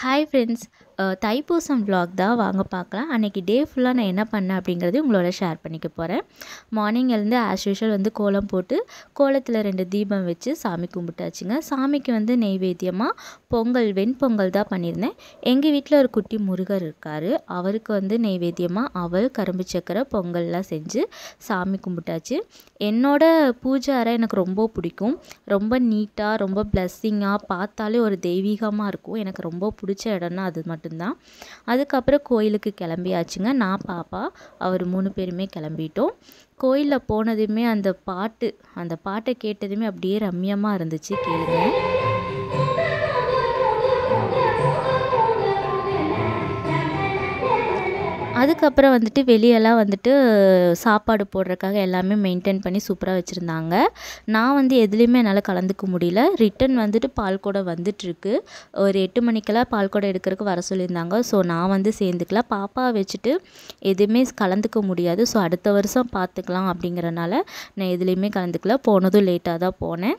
Hi friends, Thaipusam vlog தான் வாங்க பார்க்கலாம் அன்றைக்கி டே ஃபுல்லாக நான் என்ன பண்ணேன் அப்படிங்கிறது உங்களோட ஷேர் பண்ணிக்க போகிறேன் மார்னிங் எழுந்து ஆஸ் யூஷுவல் வந்து கோலம் போட்டு கோலத்தில் ரெண்டு தீபம் வச்சு சாமி கும்பிட்டாச்சுங்க சாமிக்கு வந்து நெய்வேத்தியமாக பொங்கல் வெண்பொங்கல் தான் பண்ணியிருந்தேன் எங்கள் வீட்டில் ஒரு குட்டி முருகர் இருக்கார் அவருக்கு வந்து நெய்வேத்தியமாக அவள் கரும்பு சக்கரை பொங்கல்லாம் செஞ்சு சாமி கும்பிட்டாச்சு என்னோட பூஜை அறை எனக்கு ரொம்ப பிடிக்கும் ரொம்ப நீட்டாக ரொம்ப ப்ளஸ்ஸிங்காக பார்த்தாலே ஒரு தெய்வீகமாக இருக்கும் எனக்கு ரொம்ப பிடிச்ச இடம்னா அது மட்டும் மட்டும்தான் அதுக்கப்புறம் கோயிலுக்கு கிளம்பியாச்சுங்க நான் பாப்பா அவர் மூணு பேருமே கிளம்பிட்டோம் கோயிலில் போனதுமே அந்த பாட்டு அந்த பாட்டை கேட்டதுமே அப்படியே ரம்யமாக இருந்துச்சு கேளுங்க அதுக்கப்புறம் வந்துட்டு வெளியெல்லாம் வந்துட்டு சாப்பாடு போடுறதுக்காக எல்லாமே மெயின்டைன் பண்ணி சூப்பராக வச்சுருந்தாங்க நான் வந்து எதுலேயுமே என்னால் கலந்துக்க முடியல ரிட்டன் வந்துட்டு பால்கோடை வந்துட்டுருக்கு ஒரு எட்டு மணிக்கெல்லாம் பால்கோடை எடுக்கிறதுக்கு வர சொல்லியிருந்தாங்க ஸோ நான் வந்து சேர்ந்துக்கலாம் பாப்பா வச்சுட்டு எதுவுமே கலந்துக்க முடியாது ஸோ அடுத்த வருஷம் பார்த்துக்கலாம் அப்படிங்கிறனால நான் எதுலேயுமே கலந்துக்கல போனதும் லேட்டாக தான் போனேன்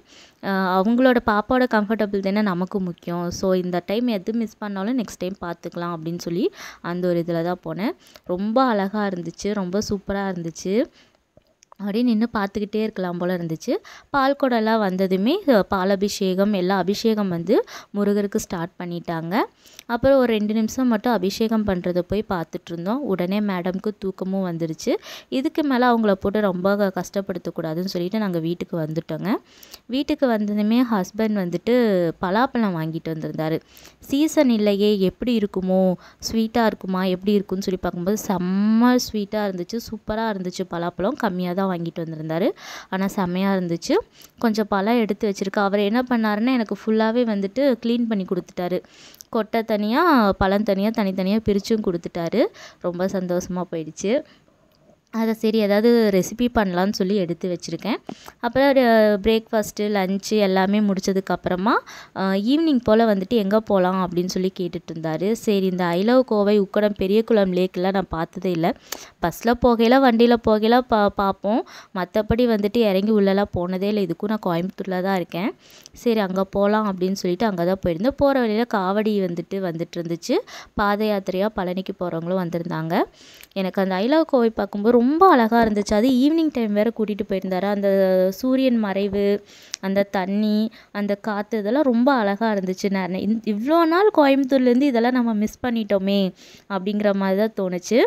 அவங்களோட பாப்பாவோட கம்ஃபர்டபுள் தானே நமக்கு முக்கியம் ஸோ இந்த டைம் எது மிஸ் பண்ணாலும் நெக்ஸ்ட் டைம் பார்த்துக்கலாம் அப்படின்னு சொல்லி அந்த ஒரு இதில் தான் போனேன் ரொம்ப அழகாக இருந்துச்சு ரொம்ப சூப்பராக இருந்துச்சு அப்படியே நின்று பார்த்துக்கிட்டே இருக்கலாம் போல் இருந்துச்சு பால் குடம்லாம் வந்ததுமே பால் அபிஷேகம் எல்லா அபிஷேகம் வந்து முருகருக்கு ஸ்டார்ட் பண்ணிட்டாங்க அப்புறம் ஒரு ரெண்டு நிமிஷம் மட்டும் அபிஷேகம் பண்ணுறத போய் பார்த்துட்ருந்தோம் உடனே மேடம்க்கு தூக்கமும் வந்துருச்சு இதுக்கு மேலே அவங்கள போட்டு ரொம்ப கஷ்டப்படுத்தக்கூடாதுன்னு சொல்லிட்டு நாங்கள் வீட்டுக்கு வந்துட்டோங்க வீட்டுக்கு வந்ததுமே ஹஸ்பண்ட் வந்துட்டு பலாப்பழம் வாங்கிட்டு வந்திருந்தார் சீசன் இல்லையே எப்படி இருக்குமோ ஸ்வீட்டாக இருக்குமா எப்படி இருக்குன்னு சொல்லி பார்க்கும்போது செம்ம ஸ்வீட்டாக இருந்துச்சு சூப்பராக இருந்துச்சு பலாப்பழம் கம்மியாக தான் பழம் வாங்கிட்டு வந்திருந்தார் ஆனால் செம்மையாக இருந்துச்சு கொஞ்சம் பழம் எடுத்து வச்சுருக்கு அவர் என்ன பண்ணாருன்னா எனக்கு ஃபுல்லாகவே வந்துட்டு க்ளீன் பண்ணி கொடுத்துட்டாரு கொட்டை தனியாக பழம் தனியாக தனித்தனியாக பிரிச்சும் கொடுத்துட்டாரு ரொம்ப சந்தோஷமாக போயிடுச்சு அதை சரி ஏதாவது ரெசிபி பண்ணலான்னு சொல்லி எடுத்து வச்சுருக்கேன் அப்புறம் பிரேக்ஃபாஸ்ட்டு லஞ்சு எல்லாமே முடித்ததுக்கப்புறமா ஈவினிங் போல் வந்துட்டு எங்கே போகலாம் அப்படின்னு சொல்லி கேட்டுட்டு இருந்தார் சரி இந்த ஐலவ் கோவை உக்கடம் பெரிய குளம் லேக்கெலாம் நான் பார்த்ததே இல்லை பஸ்ஸில் போகையில வண்டியில் போகையில் பா பார்ப்போம் மற்றபடி வந்துட்டு இறங்கி உள்ளெல்லாம் போனதே இல்லை இதுக்கும் நான் கோயம்புத்தூரில் தான் இருக்கேன் சரி அங்கே போகலாம் அப்படின்னு சொல்லிட்டு அங்கே தான் போயிருந்தேன் போகிற வழியில் காவடி வந்துட்டு வந்துட்டு இருந்துச்சு பாத யாத்திரையாக பழனிக்கு போகிறவங்களும் வந்திருந்தாங்க எனக்கு அந்த ஐலா கோவை பார்க்கும்போது ரொம்ப அழகாக இருந்துச்சு அது ஈவினிங் டைம் வேறு கூட்டிகிட்டு போயிருந்தார் அந்த சூரியன் மறைவு அந்த தண்ணி அந்த காற்று இதெல்லாம் ரொம்ப அழகாக இருந்துச்சு நான் இவ்வளோ நாள் கோயம்புத்தூர்லேருந்து இதெல்லாம் நம்ம மிஸ் பண்ணிட்டோமே அப்படிங்கிற மாதிரி தான் தோணுச்சு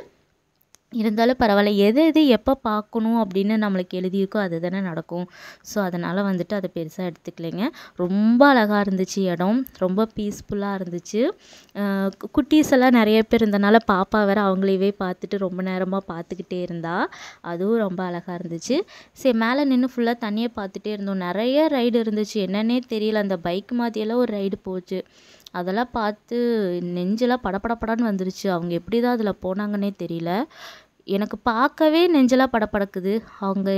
இருந்தாலும் பரவாயில்ல எது எது எப்போ பார்க்கணும் அப்படின்னு நம்மளுக்கு எழுதியிருக்கோ அது தானே நடக்கும் ஸோ அதனால் வந்துட்டு அதை பெருசாக எடுத்துக்கலைங்க ரொம்ப அழகாக இருந்துச்சு இடம் ரொம்ப பீஸ்ஃபுல்லாக இருந்துச்சு குட்டீஸ் எல்லாம் நிறைய பேர் இருந்தனால பாப்பா வேறு அவங்களையவே பார்த்துட்டு ரொம்ப நேரமாக பார்த்துக்கிட்டே இருந்தா அதுவும் ரொம்ப அழகாக இருந்துச்சு சரி மேலே நின்று ஃபுல்லாக தண்ணியை பார்த்துட்டே இருந்தோம் நிறைய ரைடு இருந்துச்சு என்னன்னே தெரியல அந்த பைக் மாதிரியெல்லாம் ஒரு ரைடு போச்சு அதெல்லாம் பார்த்து நெஞ்செல்லாம் படப்படப்படான்னு வந்துருச்சு அவங்க எப்படி தான் அதில் போனாங்கன்னே தெரியல எனக்கு பார்க்கவே நெஞ்செல்லாம் படப்படக்குது அவங்க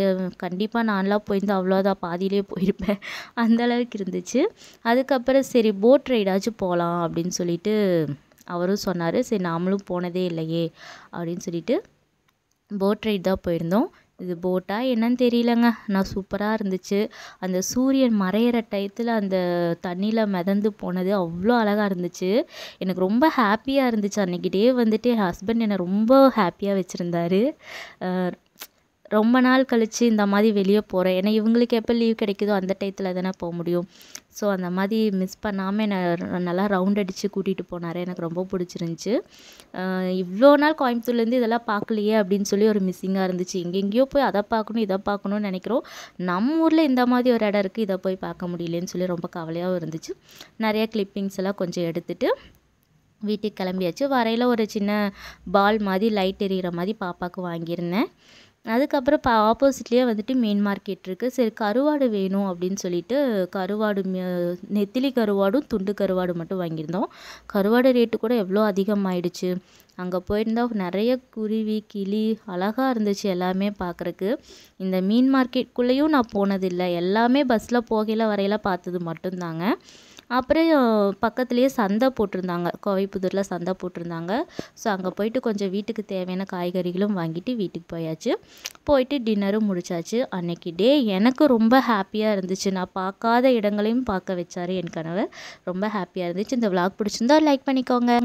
கண்டிப்பாக நான்லாம் போயிருந்து அவ்வளோதான் பாதியிலே போயிருப்பேன் அந்தளவுக்கு இருந்துச்சு அதுக்கப்புறம் சரி போட் ரைடாச்சும் போகலாம் அப்படின்னு சொல்லிட்டு அவரும் சொன்னார் சரி நாமளும் போனதே இல்லையே அப்படின்னு சொல்லிட்டு போட் ரைட் தான் போயிருந்தோம் இது போட்டா என்னன்னு தெரியலங்க நான் சூப்பராக இருந்துச்சு அந்த சூரியன் மறையிற டயத்தில் அந்த தண்ணியில் மிதந்து போனது அவ்வளோ அழகாக இருந்துச்சு எனக்கு ரொம்ப ஹாப்பியாக இருந்துச்சு அன்றைக்கி டே வந்துட்டு என் ஹஸ்பண்ட் என்னை ரொம்ப ஹாப்பியாக வச்சுருந்தாரு ரொம்ப நாள் கழித்து இந்த மாதிரி வெளியே போகிறேன் ஏன்னா இவங்களுக்கு எப்போ லீவ் கிடைக்குதோ அந்த டைத்தில் தானே போக முடியும் ஸோ அந்த மாதிரி மிஸ் பண்ணாமல் என்னை நல்லா ரவுண்ட் அடித்து கூட்டிகிட்டு போனார் எனக்கு ரொம்ப பிடிச்சிருந்துச்சி இவ்வளோ நாள் கோயம்புத்தூர்லேருந்து இதெல்லாம் பார்க்கலையே அப்படின்னு சொல்லி ஒரு மிஸ்ஸிங்காக இருந்துச்சு எங்கெங்கேயோ போய் அதை பார்க்கணும் இதை பார்க்கணும்னு நினைக்கிறோம் நம்ம ஊரில் இந்த மாதிரி ஒரு இடம் இருக்குது இதை போய் பார்க்க முடியலன்னு சொல்லி ரொம்ப கவலையாகவும் இருந்துச்சு நிறையா கிளிப்பிங்ஸ் எல்லாம் கொஞ்சம் எடுத்துகிட்டு வீட்டுக்கு கிளம்பியாச்சு வரையில் ஒரு சின்ன பால் மாதிரி லைட் எரியிற மாதிரி பாப்பாவுக்கு வாங்கியிருந்தேன் அதுக்கப்புறம் இப்போ ஆப்போசிட்லேயே வந்துட்டு மீன் மார்க்கெட் இருக்குது சரி கருவாடு வேணும் அப்படின்னு சொல்லிட்டு கருவாடு நெத்திலி கருவாடும் துண்டு கருவாடு மட்டும் வாங்கியிருந்தோம் கருவாடு ரேட்டு கூட எவ்வளோ அதிகமாகிடுச்சு அங்கே போயிருந்தா நிறைய குருவி கிளி அழகாக இருந்துச்சு எல்லாமே பார்க்குறக்கு இந்த மீன் மார்க்கெட்குள்ளேயும் நான் போனதில்லை எல்லாமே பஸ்ஸில் போகையில் வரையில பார்த்தது மட்டும்தாங்க அப்புறம் பக்கத்துலேயே சந்தை போட்டிருந்தாங்க கோவைப்புதூரில் சந்தை போட்டிருந்தாங்க ஸோ அங்கே போயிட்டு கொஞ்சம் வீட்டுக்கு தேவையான காய்கறிகளும் வாங்கிட்டு வீட்டுக்கு போயாச்சு போயிட்டு டின்னரும் முடிச்சாச்சு அன்னைக்கு டே எனக்கு ரொம்ப ஹாப்பியாக இருந்துச்சு நான் பார்க்காத இடங்களையும் பார்க்க வச்சார் என் கணவர் ரொம்ப ஹாப்பியாக இருந்துச்சு இந்த விளாக் பிடிச்சிருந்தா லைக் பண்ணிக்கோங்க